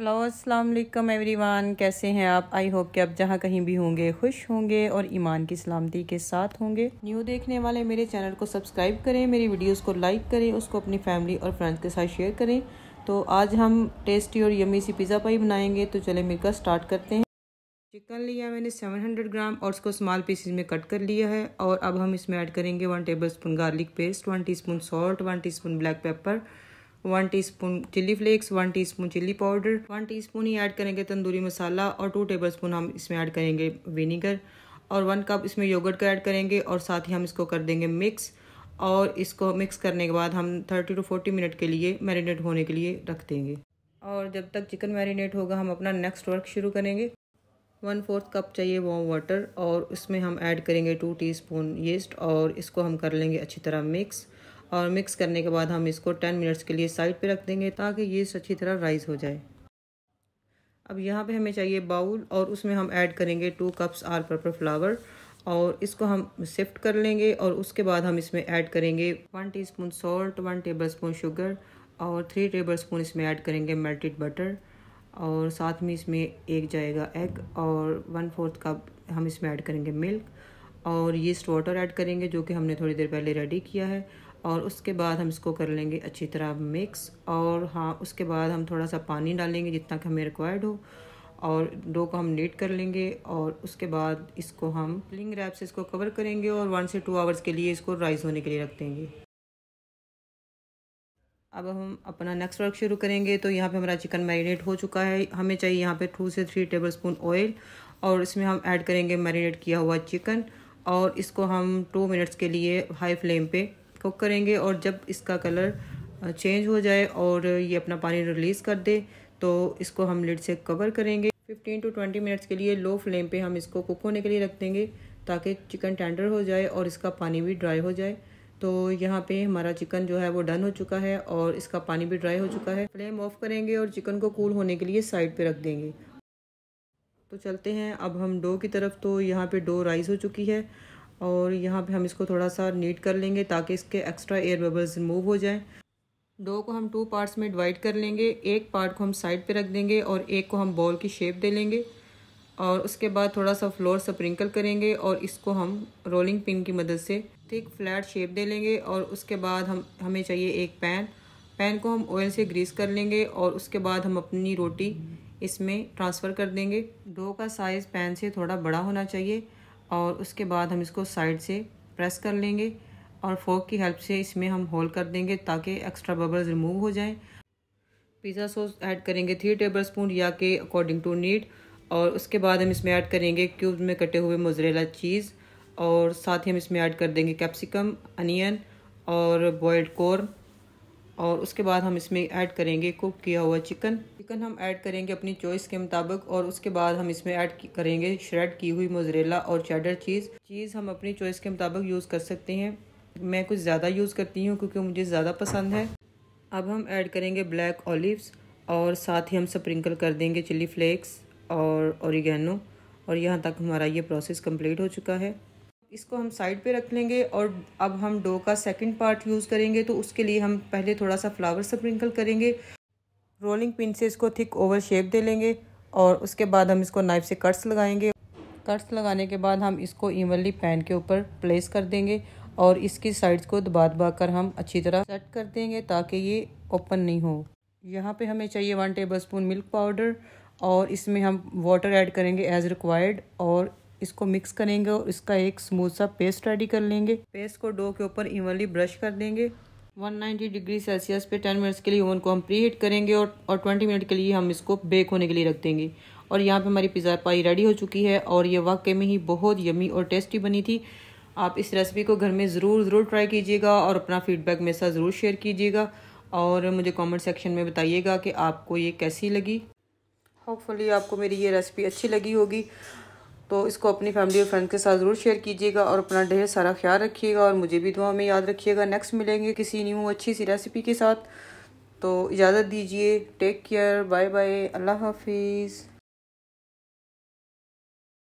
hello अस्सलाम वालेकुम everyone कैसे हैं आप आई होप कि आप जहाँ कहीं भी होंगे खुश होंगे और ईमान की सलामती के साथ होंगे न्यू देखने वाले मेरे चैनल को सब्सक्राइब करें मेरी वीडियोस को लाइक करें उसको अपनी फैमिली और फ्रेंड्स के साथ शेयर करें तो आज हम टेस्टी और यमी सी पिज़्ज़ा पाई बनाएंगे तो चले मिलकर स्टार्ट करते हैं चिकन लिया मैंने हंड्रेड ग्राम और उसको स्मॉल पीसीज में कट कर लिया है और अब हम इसमें ऐड करेंगे one tablespoon garlic paste one teaspoon salt one teaspoon black pepper one teaspoon chilli flakes one teaspoon chilli powder one teaspoon ही ऐड करेंगे तंदूरी मसाला और टू टेबलस्पून हम इसमें ऐड करेंगे विनीगर और वन कप इसमें yoghurt का add करेंगे और साथ ही हम इसको कर देंगे मिक्स और इसको मिक्स करने के बाद हम थर्टी टू फोर्टी मिनट के लिए मैरिनेट होने के लिए रख देंगे और जब तक चिकन मैरिनेट होगा हम अपना नेक्स्ट वर्क शुरू करेंगे वन फोर्थ कप चाहिए वाम वाटर और उसमें हम ऐड करेंगे टू टी स्पून और इसको हम कर लेंगे अच्छी तरह मिक्स और मिक्स करने के बाद हम इसको टेन मिनट्स के लिए साइड पे रख देंगे ताकि ये अच्छी तरह राइस हो जाए अब यहाँ पे हमें चाहिए बाउल और उसमें हम ऐड करेंगे two cups all purpose flour और इसको हम शिफ्ट कर लेंगे और उसके बाद हम इसमें ऐड करेंगे one teaspoon salt one spoon sugar और थ्री स्पून इसमें ऐड करेंगे मेल्टेड बटर और साथ में इसमें एक जाएगा एग और वन फोर्थ कप हम इसमें ऐड करेंगे मिल्क और यीस्ट वाटर ऐड करेंगे जो कि हमने थोड़ी देर पहले रेडी किया है और उसके बाद हम इसको कर लेंगे अच्छी तरह मिक्स और हाँ उसके बाद हम थोड़ा सा पानी डालेंगे जितना कि हमें रिक्वायर्ड हो और डो को हम नीट कर लेंगे और उसके बाद इसको हम लिंग रैप से इसको कवर करेंगे और वन से टू आवर्स के लिए इसको राइस होने के लिए रख देंगे अब हम अपना नेक्स्ट वर्क शुरू करेंगे तो यहाँ पे हमारा चिकन मैरिनेट हो चुका है हमें चाहिए यहाँ पे टू से थ्री टेबल स्पून ऑयल और इसमें हम ऐड करेंगे मैरिनेट किया हुआ चिकन और इसको हम टू मिनट्स के लिए हाई फ्लेम पे कुक करेंगे और जब इसका कलर चेंज हो जाए और ये अपना पानी रिलीज़ कर दे तो इसको हम लिड से कवर करेंगे 15 टू 20 मिनट्स के लिए लो फ्लेम पे हम इसको कुक होने के लिए रख देंगे ताकि चिकन टेंडर हो जाए और इसका पानी भी ड्राई हो जाए तो यहाँ पे हमारा चिकन जो है वो डन हो चुका है और इसका पानी भी ड्राई हो चुका है फ्लेम ऑफ करेंगे और चिकन को कूल होने के लिए साइड पे रख देंगे तो चलते हैं अब हम डो की तरफ तो यहाँ पे डो राइस हो चुकी है और यहाँ पे हम इसको थोड़ा सा नीट कर लेंगे ताकि इसके एक्स्ट्रा एयर बबल्स रिमूव हो जाएं डो को हम टू पार्ट्स में डिवाइड कर लेंगे एक पार्ट को हम साइड पे रख देंगे और एक को हम बॉल की शेप दे लेंगे और उसके बाद थोड़ा सा फ्लोर स्प्रिंकल करेंगे और इसको हम रोलिंग पिन की मदद से थिक फ्लैट शेप दे लेंगे और उसके बाद हम हमें चाहिए एक पैन पैन को हम ऑयल से ग्रीस कर लेंगे और उसके बाद हम अपनी रोटी इसमें ट्रांसफ़र कर देंगे डो का साइज़ पैन से थोड़ा बड़ा होना चाहिए और उसके बाद हम इसको साइड से प्रेस कर लेंगे और फोक की हेल्प से इसमें हम होल कर देंगे ताकि एक्स्ट्रा बबल्स रिमूव हो जाएं पिज़्ज़ा सॉस ऐड करेंगे थ्री टेबल स्पून या के अकॉर्डिंग टू नीड और उसके बाद हम इसमें ऐड करेंगे क्यूब में कटे हुए मोजरेला चीज़ और साथ ही हम इसमें ऐड कर देंगे कैप्सिकम अनियन और बॉयल्ड कॉर्न और उसके बाद हम इसमें ऐड करेंगे कुक किया हुआ चिकन चिकन हम ऐड करेंगे अपनी चॉइस के मुताबिक और उसके बाद हम इसमें ऐड करेंगे श्रेड की हुई मोजरेला और चैडर चीज़ चीज़ हम अपनी चॉइस के मुताबिक यूज़ कर सकते हैं मैं कुछ ज़्यादा यूज़ करती हूँ क्योंकि मुझे ज़्यादा पसंद है अब हम ऐड करेंगे ब्लैक ऑलिव्स और साथ ही हम स्प्रिंकल कर देंगे चिली फ्लेक्स और औरिगेनो और यहाँ तक हमारा ये प्रोसेस कम्प्लीट हो चुका है इसको हम साइड पे रख लेंगे और अब हम डो का सेकंड पार्ट यूज़ करेंगे तो उसके लिए हम पहले थोड़ा सा फ्लावर स्प्रिंकल करेंगे रोलिंग पिन से इसको थिक ओवल शेप दे लेंगे और उसके बाद हम इसको नाइफ से कट्स लगाएंगे कट्स लगाने के बाद हम इसको इवनली पैन के ऊपर प्लेस कर देंगे और इसकी साइड्स को दबा दबा कर हम अच्छी तरह सेट कर देंगे ताकि ये ओपन नहीं हो यहाँ पे हमें चाहिए one tablespoon milk powder और इसमें हम वाटर ऐड करेंगे एज़ रिक्वायर्ड और इसको मिक्स करेंगे और इसका एक स्मूथ सा पेस्ट रेडी कर लेंगे पेस्ट को डो के ऊपर इवनली ब्रश कर देंगे 190 डिग्री सेल्सियस पे 10 मिनट्स के लिए ओवन को हम प्री हीट करेंगे और और 20 मिनट के लिए हम इसको बेक होने के लिए रख देंगे और यहाँ पे हमारी पिज़्ज़ा पाई रेडी हो चुकी है और ये वाकई में ही बहुत यमी और टेस्टी बनी थी आप इस रेसिपी को घर में ज़रूर ज़रूर ट्राई कीजिएगा और अपना फीडबैक मेरे साथ ज़रूर शेयर कीजिएगा और मुझे कॉमेंट सेक्शन में बताइएगा कि आपको ये कैसी लगी होपफुली आपको मेरी ये रेसिपी अच्छी लगी होगी तो इसको अपनी फैमिली और फ्रेंड्स के साथ ज़रूर शेयर कीजिएगा और अपना ढेर सारा ख्याल रखिएगा और मुझे भी दुआ में याद रखिएगा नेक्स्ट मिलेंगे किसी न्यू अच्छी सी रेसिपी के साथ तो इजाज़त दीजिए टेक केयर बाय बाय अल्लाह हाफिज़